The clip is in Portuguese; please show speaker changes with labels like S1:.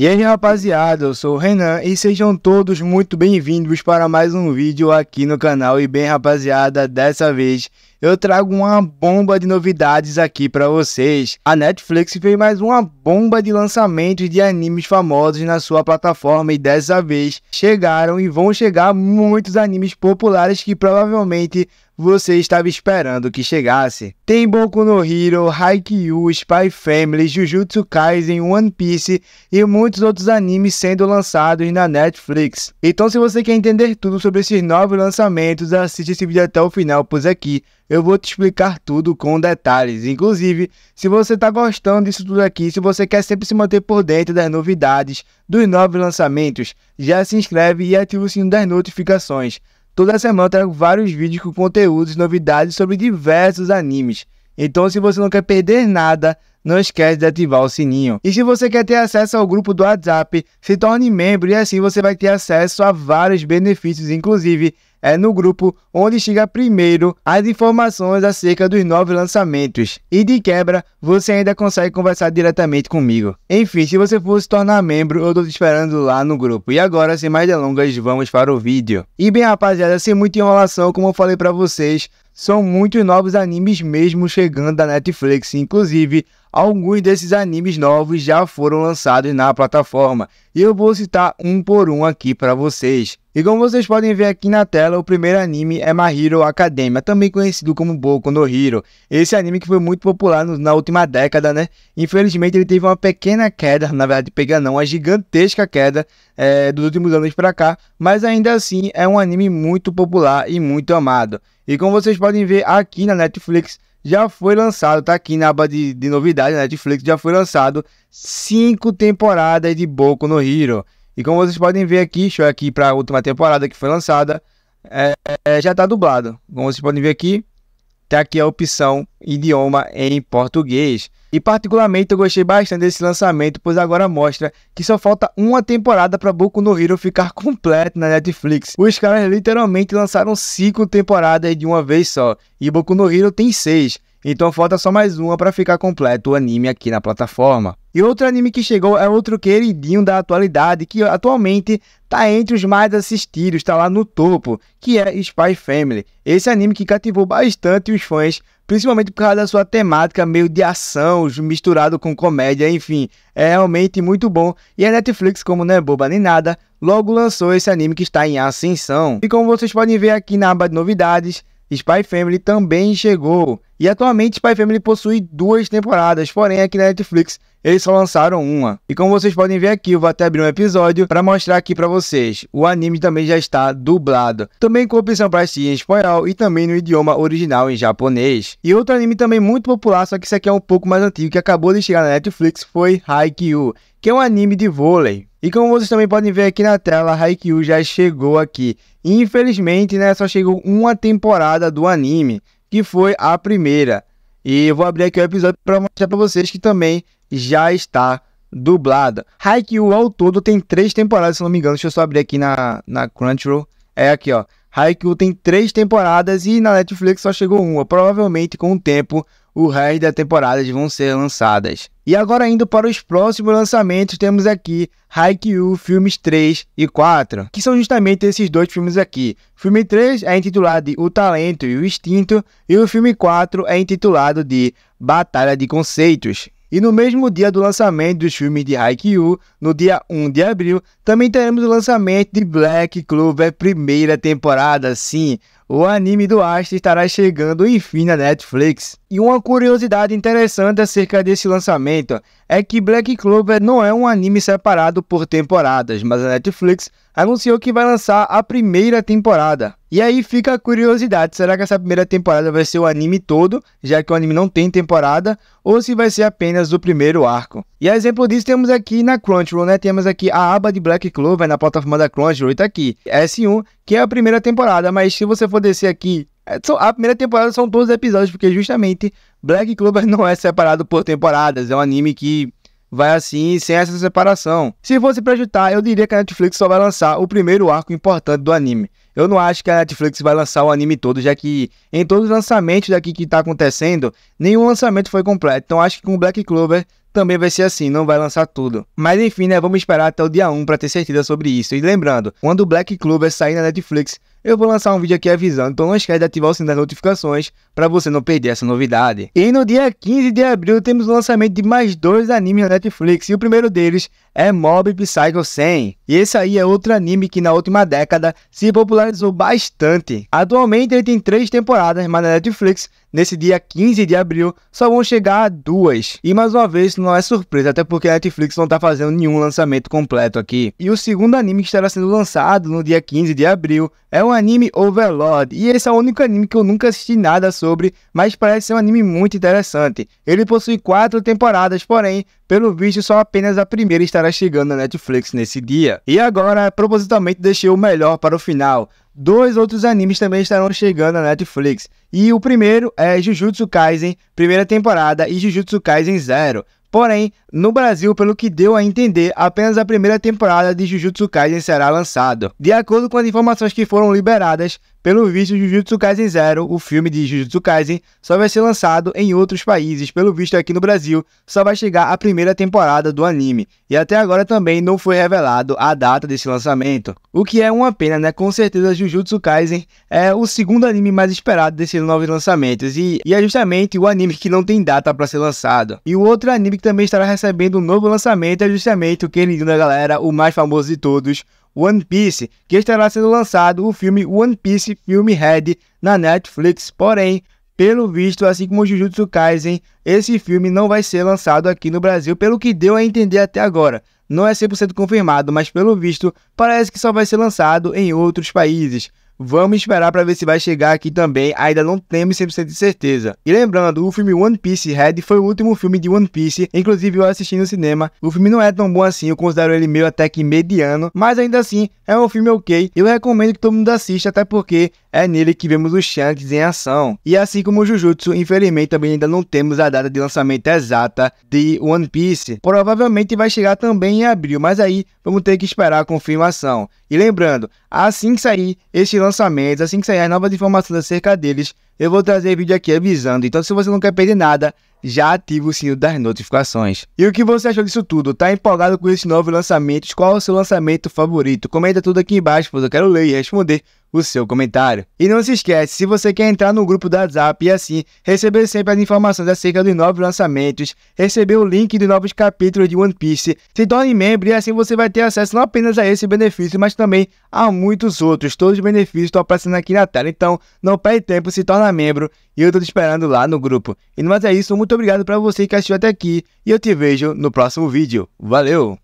S1: E aí rapaziada, eu sou o Renan e sejam todos muito bem-vindos para mais um vídeo aqui no canal E bem rapaziada, dessa vez eu trago uma bomba de novidades aqui para vocês. A Netflix fez mais uma bomba de lançamentos de animes famosos na sua plataforma e dessa vez chegaram e vão chegar muitos animes populares que provavelmente você estava esperando que chegasse. Tem Boku no Hero, Haikyuu, Spy Family, Jujutsu Kaisen, One Piece e muitos outros animes sendo lançados na Netflix. Então se você quer entender tudo sobre esses novos lançamentos, assiste esse vídeo até o final, pois aqui eu vou te explicar tudo com detalhes. Inclusive, se você está gostando disso tudo aqui, se você quer sempre se manter por dentro das novidades, dos novos lançamentos, já se inscreve e ativa o sino das notificações. Toda semana eu trago vários vídeos com conteúdos, novidades sobre diversos animes. Então, se você não quer perder nada, não esquece de ativar o sininho. E se você quer ter acesso ao grupo do WhatsApp, se torne membro e assim você vai ter acesso a vários benefícios, inclusive é no grupo onde chega primeiro as informações acerca dos novos lançamentos. E de quebra, você ainda consegue conversar diretamente comigo. Enfim, se você for se tornar membro, eu tô te esperando lá no grupo. E agora, sem mais delongas, vamos para o vídeo. E bem, rapaziada, sem muita enrolação, como eu falei para vocês, são muitos novos animes mesmo chegando da Netflix, inclusive alguns desses animes novos já foram lançados na plataforma. E eu vou citar um por um aqui para vocês. E como vocês podem ver aqui na tela, o primeiro anime é My Hero Academia, também conhecido como Boku no Hero. Esse anime que foi muito popular no, na última década, né? Infelizmente ele teve uma pequena queda, na verdade pega não, uma gigantesca queda é, dos últimos anos para cá, mas ainda assim é um anime muito popular e muito amado. E como vocês podem ver aqui na Netflix, já foi lançado, tá aqui na aba de, de novidade, na Netflix já foi lançado 5 temporadas de Boku no Hero. E como vocês podem ver aqui, deixa eu aqui para a última temporada que foi lançada, é, é, já está dublado. Como vocês podem ver aqui, tá aqui a opção idioma em português. E particularmente eu gostei bastante desse lançamento, pois agora mostra que só falta uma temporada para Boku no Hero ficar completo na Netflix. Os caras literalmente lançaram cinco temporadas de uma vez só, e Boku no Hero tem seis. Então falta só mais uma para ficar completo o anime aqui na plataforma. E outro anime que chegou é outro queridinho da atualidade, que atualmente tá entre os mais assistidos, tá lá no topo, que é Spy Family. Esse anime que cativou bastante os fãs, principalmente por causa da sua temática meio de ação, misturado com comédia, enfim, é realmente muito bom. E a Netflix, como não é boba nem nada, logo lançou esse anime que está em ascensão. E como vocês podem ver aqui na aba de novidades, Spy Family também chegou. E atualmente Spy Family possui duas temporadas, porém aqui na Netflix eles só lançaram uma. E como vocês podem ver aqui, eu vou até abrir um episódio para mostrar aqui para vocês. O anime também já está dublado, também com opção para assistir em espanhol e também no idioma original em japonês. E outro anime também muito popular, só que esse aqui é um pouco mais antigo, que acabou de chegar na Netflix, foi Haikyuu, que é um anime de vôlei. E como vocês também podem ver aqui na tela, Haikyuu já chegou aqui. infelizmente, né, só chegou uma temporada do anime que foi a primeira. E eu vou abrir aqui o episódio para mostrar para vocês que também já está dublada. Haikyuu ao todo tem três temporadas, se não me engano. Deixa eu só abrir aqui na, na Crunchyroll. É aqui, ó. Haikyuu tem três temporadas e na Netflix só chegou uma. Provavelmente com o tempo o resto das temporadas vão ser lançadas. E agora indo para os próximos lançamentos, temos aqui Haikyuu Filmes 3 e 4, que são justamente esses dois filmes aqui. O filme 3 é intitulado de O Talento e o Instinto, e o filme 4 é intitulado de Batalha de Conceitos. E no mesmo dia do lançamento dos filmes de Haikyuu, no dia 1 de abril, também teremos o lançamento de Black Clover primeira temporada, sim, o anime do Astro estará chegando enfim na Netflix. E uma curiosidade interessante acerca desse lançamento é que Black Clover não é um anime separado por temporadas, mas a Netflix anunciou que vai lançar a primeira temporada. E aí fica a curiosidade, será que essa primeira temporada vai ser o anime todo, já que o anime não tem temporada, ou se vai ser apenas o primeiro arco? E exemplo disso temos aqui na Crunchyroll, né? Temos aqui a aba de Black Clover na plataforma da Crunchyroll tá aqui. S1, que é a primeira temporada, mas se você for descer aqui, é, a primeira temporada são todos os episódios, porque justamente Black Clover não é separado por temporadas, é um anime que vai assim, sem essa separação. Se fosse pra juntar, eu diria que a Netflix só vai lançar o primeiro arco importante do anime. Eu não acho que a Netflix vai lançar o anime todo, já que em todos os lançamentos daqui que tá acontecendo, nenhum lançamento foi completo. Então acho que com Black Clover também vai ser assim, não vai lançar tudo. Mas enfim, né, vamos esperar até o dia 1 para ter certeza sobre isso. E lembrando, quando o Black Clover sair na Netflix, eu vou lançar um vídeo aqui avisando, então não esquece de ativar o sininho das notificações para você não perder essa novidade. E no dia 15 de abril temos o lançamento de mais dois animes na Netflix, e o primeiro deles é Mob Psycho 100. E esse aí é outro anime que na última década se popularizou bastante. Atualmente ele tem três temporadas, mas na Netflix, nesse dia 15 de abril, só vão chegar a duas. E mais uma vez, não é surpresa, até porque a Netflix não está fazendo nenhum lançamento completo aqui. E o segundo anime que estará sendo lançado no dia 15 de abril é o um anime Overlord, e esse é o único anime que eu nunca assisti nada sobre, mas parece ser um anime muito interessante. Ele possui quatro temporadas, porém, pelo visto, só apenas a primeira estará chegando na Netflix nesse dia. E agora, propositalmente deixei o melhor para o final. Dois outros animes também estarão chegando na Netflix. E o primeiro é Jujutsu Kaisen, primeira temporada, e Jujutsu Kaisen Zero. Porém, no Brasil, pelo que deu a entender, apenas a primeira temporada de Jujutsu Kaisen será lançada. De acordo com as informações que foram liberadas, pelo visto, Jujutsu Kaisen Zero, o filme de Jujutsu Kaisen, só vai ser lançado em outros países. Pelo visto, aqui no Brasil, só vai chegar a primeira temporada do anime. E até agora também não foi revelado a data desse lançamento. O que é uma pena, né? Com certeza, Jujutsu Kaisen é o segundo anime mais esperado desses novos lançamentos. E, e é justamente o anime que não tem data para ser lançado. E o outro anime que também estará recebendo um novo lançamento é justamente o queridinho da né, galera, o mais famoso de todos, One Piece, que estará sendo lançado o filme One Piece Film Head na Netflix. Porém, pelo visto, assim como Jujutsu Kaisen, esse filme não vai ser lançado aqui no Brasil, pelo que deu a entender até agora. Não é 100% confirmado, mas pelo visto, parece que só vai ser lançado em outros países. Vamos esperar para ver se vai chegar aqui também, ainda não temos 100% de certeza. E lembrando, o filme One Piece Red foi o último filme de One Piece, inclusive eu assisti no cinema. O filme não é tão bom assim, eu considero ele meio até que mediano, mas ainda assim é um filme ok. Eu recomendo que todo mundo assista, até porque é nele que vemos os Shanks em ação. E assim como o Jujutsu, infelizmente também ainda não temos a data de lançamento exata de One Piece. Provavelmente vai chegar também em abril, mas aí vamos ter que esperar a confirmação. E lembrando, assim que sair este lançamento, lançamentos, assim que sair as novas informações acerca deles, eu vou trazer vídeo aqui avisando. Então, se você não quer perder nada, já ativa o sininho das notificações. E o que você achou disso tudo? Tá empolgado com esses novos lançamentos? Qual é o seu lançamento favorito? Comenta tudo aqui embaixo, pois eu quero ler e responder o seu comentário. E não se esquece, se você quer entrar no grupo do WhatsApp e assim receber sempre as informações acerca dos novos lançamentos, receber o link de novos capítulos de One Piece, se torne membro e assim você vai ter acesso não apenas a esse benefício, mas também a muitos outros. Todos os benefícios estão aparecendo aqui na tela, então não perde tempo, se torna membro e eu tô te esperando lá no grupo. E mais é isso, muito obrigado para você que assistiu até aqui. E eu te vejo no próximo vídeo. Valeu!